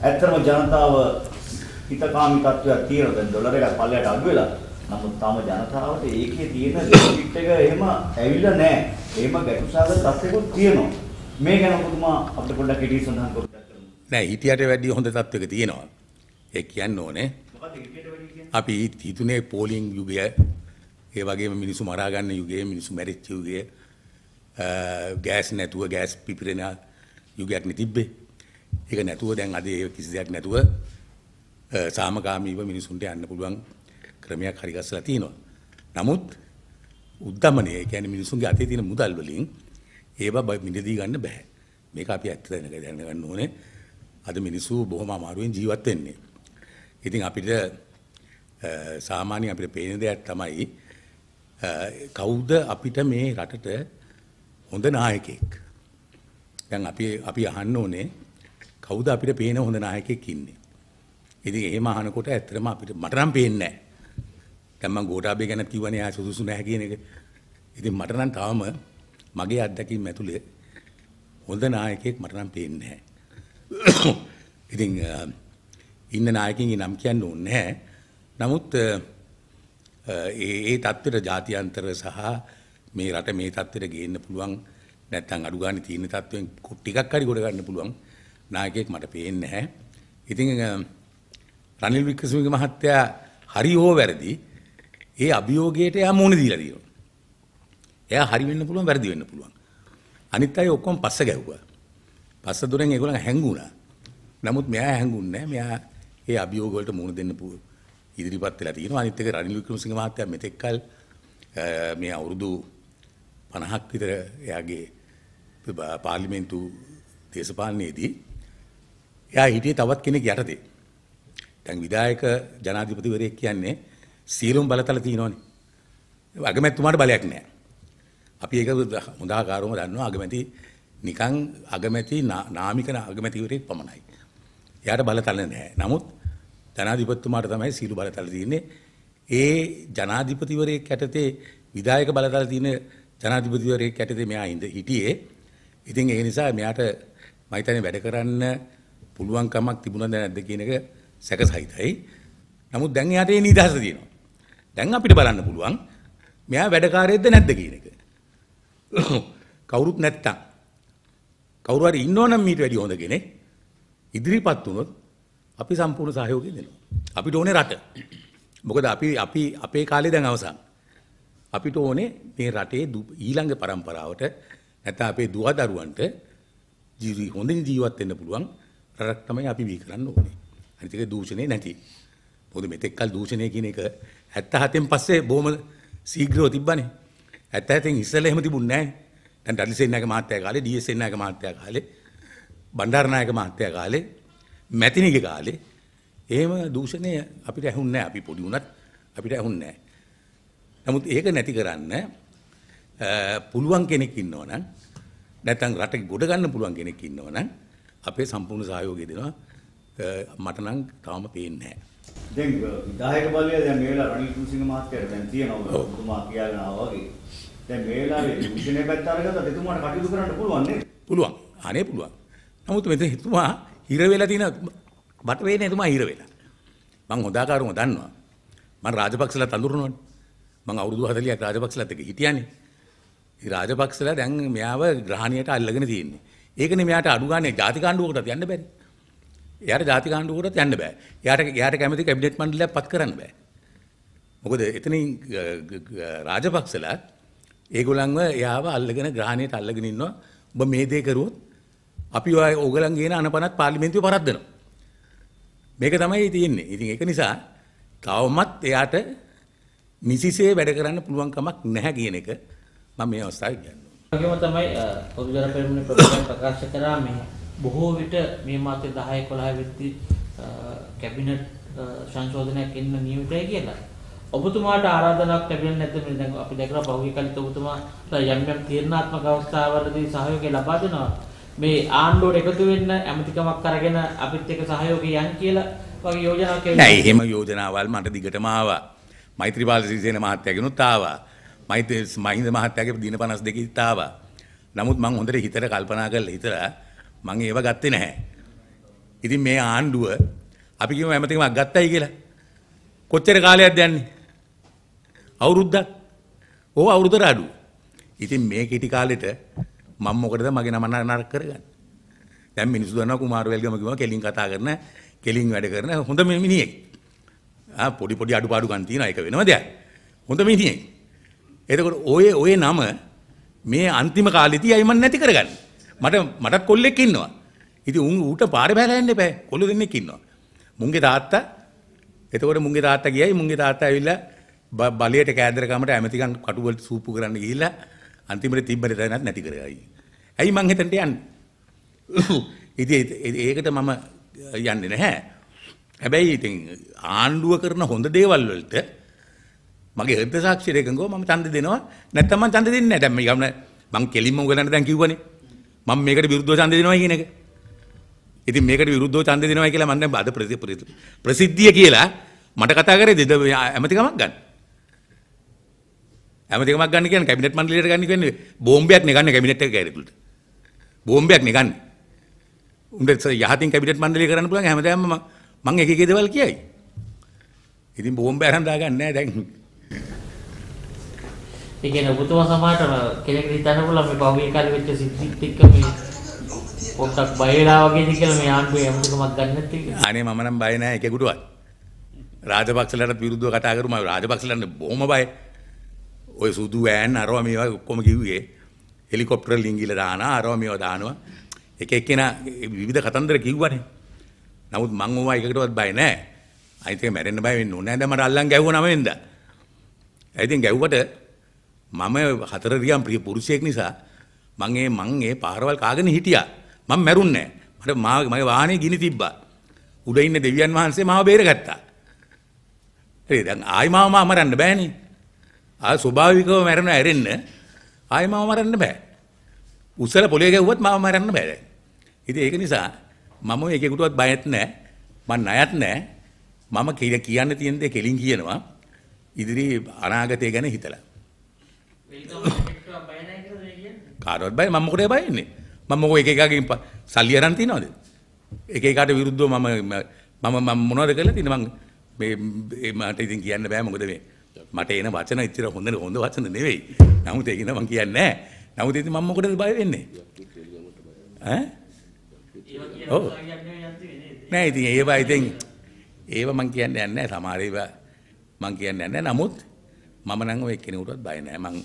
ඇත්තම ජනතාව හිතකාමී තත්ත්වයක් තියෙනවා. දැන් ඩොලර් එකක් පල්ලයට අඩු වෙලා. නමුත් තාම ජනතාවට ඒකේ තියෙන බෙනිෆිට් එක එහෙම ඇවිල්ලා නැහැ. එහෙම ගැටුසාගත තත්ත්වයක් තියෙනවා. මේ ගැන පුතුමා අපිට පොඩ්ඩක් ඉදී සඳහන් කරන්න. නෑ හිටියට වැඩිය හොඳ තත්ත්වයක තියෙනවා. ඒ කියන්න ඕනේ. අපි හිතුනේ පෝලිං යුගය ඒ වගේම මිනිස්සු මරා ගන්න යුගය, මිනිස්සු මැරිච්ච යුගය, ගෑස් නැතුව ගෑස් පිපිරෙන යුගයක් නේ තිබ්බේ. ඒක නැතුව දැන් අද ඒ කිසි දෙයක් නැතුව සාමකාමීව මිනිසුන්ට යන්න පුළුවන් ක්‍රමයක් හරි ගස්සලා තියෙනවා. නමුත් උද්දමනය කියන්නේ මිනිසුන්ගේ අතේ තියෙන මුදල් වලින් ඒවා මිලදී ගන්න බෑ. මේක අපි ඇත්ත දැනග දැනගන්න ඕනේ. අද මිනිස්සු බොහොම අමාරුවෙන් ජීවත් වෙන්නේ. ඉතින් අපිට සාමාන්‍යයෙන් අපිට පේන දෙයක් තමයි කවුද අපිට මේ රටට හොඳ නායකයෙක්. දැන් අපි අපි අහන්න ඕනේ කවුද අපිට පේන හොඳ නායකයෙක් ඉන්නේ. ඉතින් එහෙම අහනකොට ඇත්තටම අපිට මට නම් පේන්නේ නැහැ. දැන් මම ගෝඨාභය ගැන කිව්වනේ ආ සුදුසු නැහැ කියන එක. ඉතින් මට නම් තාම මගේ අත්දැකීම් ඇතුලේ හොඳ නායකයෙක් මට නම් පේන්නේ නැහැ. ඉතින් ඉන්න නායකින්ගේ නම් කියන්න ඕනේ නැහැ. නමුත් ඒ ඒ தත්වෙට ජාත්‍යන්තර සහ මේ රට මේ தත්වෙට ගේන්න පුළුවන් නැත්නම් අඩු ගානේ තියෙන தත්වෙන් ටිකක් හරි ගොඩ ගන්න පුළුවන්. නායකයෙක් මට පේන්නේ නැහැ. ඉතින් රනිල් වික්‍රමසිංහ මහත්තයා හරි හෝ වැරදි ඒ අභියෝගයට එයා මුහුණ දීලා තියෙනවා. එයා හරි වෙන්න පුළුවන් වැරදි වෙන්න පුළුවන්. අනිත් අය ඔක්කොම පස්ස ගැහුවා. පස්ස දුරෙන් ඒගොල්ලන් හැංගුණා. නමුත් මෙයා හැංගුන්නේ මෙයා ඒ අභියෝග වලට මුහුණ දෙන්න පුළුවන්. ඉදිරිපත් වෙලා තියෙනවා. අනිත් එක රනිල් වික්‍රමසිංහ මහත්තයා මෙතෙක් කල මේ අවුරුදු 50ක් විතර එයාගේ පාර්ලිමේන්තු දේශපාලනයේදී එයා හිටියේ තවත් කෙනෙක් යටතේ. දැන් විධායක ජනාධිපතිවරයෙක් කියන්නේ සීලුම් බලතල තියෙනවනේ. අගමැතිතුමාට බලයක් නැහැ. අපි ඒක හොඳාකාරවම දන්නවා අගමැති නිකන් අගමැති නාමික අගමැතිවරයෙක් පමණයි. එයාට බලතල නැහැ. නමුත් ජනාධිපතිතුමාට තමයි සීලු බලතල තියෙන්නේ. ඒ ජනාධිපතිවරයෙක් යටතේ විධායක බලතල තියෙන ජනාධිපතිවරයෙක් යටතේ මෙයා හිටියේ. ඉතින් ඒ නිසා මෙයාට මම හිතන්නේ වැඩ කරන්න පුළුවන්කමක් තිබුණද නැද්ද කියන එක සැකසහිතයි. නමුත් දැන් එයාට ඒ නිදහස තියෙනවා. දැන් අපිට බලන්න පුළුවන් මෙයා වැඩකාරයෙක්ද නැද්ද කියන එක. කවුරුත් නැත්තම් කවුරු හරි ඉන්නවනම් මීට වැඩිය හොඳ කෙනෙක් ඉදිරිපත් වුණොත් අපි සම්පූර්ණ සහයෝගය දෙනවා. අපිට ඕනේ රට. මොකද අපි අපි අපේ කාලේ දැන් අවසන්. අපිට ඕනේ මේ රටේ ඊළඟ પરම්පරාවට නැත්නම් අපේ දුවදරුවන්ට ජීවි හොඳින් ජීවත් වෙන්න පුළුවන් රටක් තමයි අපි වී කරන්න ඕනේ. අනිත් එක දූෂණේ නැති. මොකද මෙතෙක්කල් දූෂණය කියන එක 77න් පස්සේ බොහොම ශීඝ්‍රව තිබ්බනේ. 77න් ඉස්සෙල්ලා එහෙම තිබුණේ නැහැ. දැන් රනිසෙන් නායක මහත්තයා කාලේ, ඩී.එස්.එන් නායක මහත්තයා කාලේ, බණ්ඩාරනායක මහත්තයා කාලේ, මැතිනිගේ කාලේ එහෙම දූෂණය අපිට ඇහුන්නේ නැහැ. අපි පොඩි වුණත් අපිට ඇහුන්නේ නැහැ. නමුත් ඒක නැති කරන්න පුළුවන් කෙනෙක් ඉන්නවනම් නැත්නම් රට ගොඩ ගන්න පුළුවන් කෙනෙක් ඉන්නවනම් අපේ සම්පූර්ණ සහයෝගය දෙනවා. මට නම් තාම පේන්නේ නැහැ. දැන් විධායක බලය දැන් මේ වෙලාව රනිල් කුසිංහ මහත්තයාට දැන් තියෙනවා ඔබතුමා කියාගෙන ආවා වගේ. දැන් මේ වෙලාවේ විශ්වනේ පැත්ත අරගත්තත් එතුමාට කටයුතු කරන්න පුළුවන් නේද? පුළුවන්. අනේ පුළුවන්. නමුත් මෙතන එතුමා හිර වෙලා තියෙන බට වේනේ එතුමා හිර වෙලා. මං හොදාකාරම දන්නවා. මං රාජපක්ෂලා තඳුරනවනේ. මං අවුරුදු 40ක් රාජපක්ෂලත් එක්ක හිටියානේ. ඉතින් රාජපක්ෂලා දැන් මෙයාව ග්‍රහණයට අල්ලගෙන තියෙන්නේ. ඒකනේ මෙයාට අඩු ගානේ ජාතික ආණ්ඩුවකට යන්න බෑනේ. එයාට ජාතික ආණ්ඩුවකට යන්න බෑ. එයාට එයාට කැමති කැබිනට් මණ්ඩලයක් පත් කරන්න බෑ. මොකද එතනින් රාජපක්ෂලා ඒගොල්ලන්ව එයාව අල්ලගෙන ග්‍රහණයට අල්ලගෙන ඉන්නවා. ඔබ මේ දේ කරුවොත් අපි ඔය ඕගලන් ගේන අනපනත් පාර්ලිමේන්තුවේ පරද්දනවා. මේක තමයි තියෙන්නේ. ඉතින් ඒක නිසා තවමත් එයාට නිසිසේ වැඩ කරන්න පුළුවන් කමක් නැහැ කියන එක මම මේ අවස්ථාවේ කියන්නේ. වගේම තමයි පොදුජන පෙරමුණේ ප්‍රකාශ ප්‍රකාශ කරා මේ බොහෝ විට මේ මාසේ 10 11 වෙද්දී කැබිනට් සංශෝධනයක් එන්න නියමිතයි කියලා. ඔබතුමාට ආරාධනාවක් ලැබෙන්නේ නැද්ද මේ දැන් අපි දැකලා පහුගිය කාලෙත් ඔබතුමාලා යම් යම් තීරණාත්මක අවස්ථාවලදී සහයෝගය ලබා දෙනවා. මේ ආණ්ඩුවට එකතු වෙන්න ඇමතිකමක් අරගෙන අපිත් එක්ක සහයෝගය යන් කියලා වගේ යෝජනාවක් නෑ එහෙම යෝජනාවල් මට දිගටම ආවා. මෛත්‍රීපාල සිරිසේන මහත්තයාගෙනුත් ආවා. මහිත මහින්ද මහත්තයාගේ දින 52 කිත් ආවා. නමුත් මම හොඳට හිතට කල්පනා කරලා හිතලා මම ඒව ගත්තේ නැහැ. ඉතින් මේ ආණ්ඩුව අපි කිව්ව හැමතිකම ගත්තයි කියලා. කොච්චර කාලයක්ද යන්නේ? අවුරුද්දක්. ඕව අවුරුද්දට අඩු. ඉතින් මේ කිටි කාලෙට මම මොකටද මගේ නම නරක කරගන්නේ? දැන් මිනිස්සු දන්නවා කුමාරවැල්ගම කිව්වා කෙලින් කතා කරන, කෙලින් වැඩ කරන හොඳ මිනිහෙක්. ආ පොඩි පොඩි අඩුපාඩු ගන්න තියෙන එක වෙනම දෙයක්. හොඳ මිනිහෙක්. එතකොට ඔය ඔය නම මේ අන්තිම කාලෙදී අයි මන් නැති කරගන්න. මට මටත් කොල්ලෙක් ඉන්නවා. ඉතින් උන් ඌට පාරේ බහලා යන්න එපා. කොල්ලෝ දෙන්නෙක් ඉන්නවා. මුන්ගේ තාත්තා එතකොට මුන්ගේ තාත්තා ගියයි මුන්ගේ තාත්තා ඇවිල්ලා බලයට කෑදරකමට ඇමතිකම් කටුවල් සූපු කරන්න ගිහිල්ලා අන්තිමට තිබ්බට දැනත් නැති කරගයි. ඇයි මං හිතන්ට යන්නේ? ඉතින් ඒකට මම යන්නේ නැහැ. හැබැයි ඉතින් ආණ්ඩුව කරන හොඳ දේවල් වලට මගේ හෘද සාක්ෂියට එකඟව මම ඡන්ද දෙනවා නැත්නම් මම ඡන්ද දෙන්නේ නැහැ දැන් මේ ගමන මං කෙලින්ම උගලන්න දැන් කිව්වනේ මම මේකට විරුද්ධව ඡන්ද දෙනවා කියන එක ඉතින් මේකට විරුද්ධව ඡන්ද දෙනවා කියලා මම දැන් අද ප්‍රසිද්ධිය කියලා මට කතා කරේ දෙද ඇමතිකමක් ගන්න ඇමතිකමක් ගන්න කියන්නේ කැබිනට් මණ්ඩලයට ගන්න කියන්නේ බෝම්බයක් නේ ගන්න කැබිනට් එක කැරේතුලට බෝම්බයක් නේ ගන්න උන්ට යහතින් කැබිනට් මණ්ඩලය කරන්න පුළුවන් හැමදාම මම එක එක දේවල් කියයි ඉතින් බෝම්බය අරන් දාගන්නේ නැහැ දැන් ඒ කියන්නේ ඔබතුමා සමහරට කෙනෙක් හිතන්න පුළුවන් මේ පහුගිය කාලේ වෙච්ච සිද්ධිත් එක්ක මේ පොඩ්ඩක් බයලා වගේද කියලා මේ ආණ්ඩුවේ යමුකමක් ගන්නත් එක්ක. අනේ මම නම් බය නැහැ එකෙකුටවත්. රාජපක්ෂලට විරුද්ධව කතා කරු මම රාජපක්ෂලට බොහොම බයයි. ඔය සුදු වෑන් අරවා මේවා ඔක්කොම කිව්වේ. හෙලිකොප්ටර් ලිංගිල දානවා අරවා මේවා දානවා. එක එක්කෙනා විවිධ කතන්දර කිව්වනේ. නමුත් මං ඕවා එකකටවත් බය නැහැ. අයිතික මැරෙන්න බය වෙන්න ඕනේ. දැන් මට අල්ලන් ගැහුවා නම වෙනදා. ඉතින් ගැහුවට මම හතරරියම් ප්‍රිය පුරුෂයෙක් නිසා මං ඒ මං ඒ පාරවල් කාගෙන හිටියා. මම මැරුන්නේ නැහැ. මට මා මගේ වාහනේ ගිනි තිබ්බා. උඩ ඉන්න දෙවියන් වහන්සේ මාව බේරගත්තා. හරි දැන් ආයි මාව මරන්න බෑනේ. ආ ස්වභාවිකව මැරෙන ඇරෙන්න ආයි මාව මරන්න බෑ. උසල පොලේ ගැව්වත් මාව මරන්න බෑ දැන්. ඉතින් ඒක නිසා මම එකෙකුටවත් බයත් නැහැ. මං ණයත් නැහැ. මම කියන්න තියෙන දේ කෙලින් කියනවා. ඉදිරි අනාගතය ගැන හිතලා කාටවත් බය මම මොකටද බයන්නේ මම මොකෝ එක එකගෙන් සල්ලි අරන් තියනවද එක එකට විරුද්ධව මම මම මම මොනවද කරලා තියෙන්නේ මං මේ මට ඉතින් කියන්න බෑ මොකද මේ මට එන වචන ඉච්චර හොඳ හොඳ වචන නෙවෙයි නමුත් ඒක නම් මං කියන්නේ නෑ නමුත් ඉතින් මම මොකටද බය වෙන්නේ ඈ ඔව් නෑ ඉතින් ඒවා ඉතින් ඒවා මං කියන්නේ නැහැ සමහර ඒවා මං කියන්නේ නැහැ නමුත් මම නම් ඔය කෙනෙකුටවත් බය නෑ මං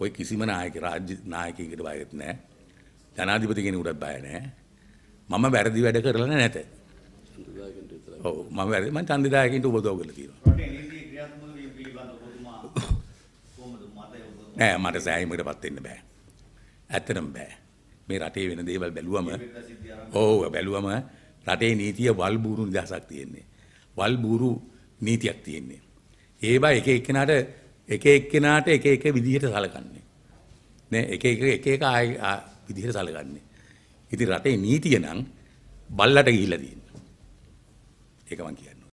ඔය කිසිම නායක රාජ්‍ය නායකයෙකුට බයත් නැහැ. ජනාධිපති කෙනෙකුටත් බය නැහැ. මම වැරදි වැඩ කරලා නැත. ඔව් මම වැරදි මම චන්දිදායකින්ට උපදව කරලා තියෙනවා. නෑ මට සෑහීමකටපත් වෙන්න බෑ. ඇත්තටම බෑ. මේ රටේ වෙන දේවල් බැලුවම ඔව් බැලුවම රටේ නීතිය වල්බూరు නිදහසක් තියෙන්නේ. වල්බూరు නීතියක් තියෙන්නේ. ඒවා එක එක්කෙනාට එක එක්කෙනාට එක එක විදිහට සලකන්නේ. නෑ එක එක එක එක විදිහට සලකන්නේ. ඉතින් රටේ නීතිය නම් බල්ලට ගිහිල්ලා තියෙනවා. ඒක මම කියන්නේ.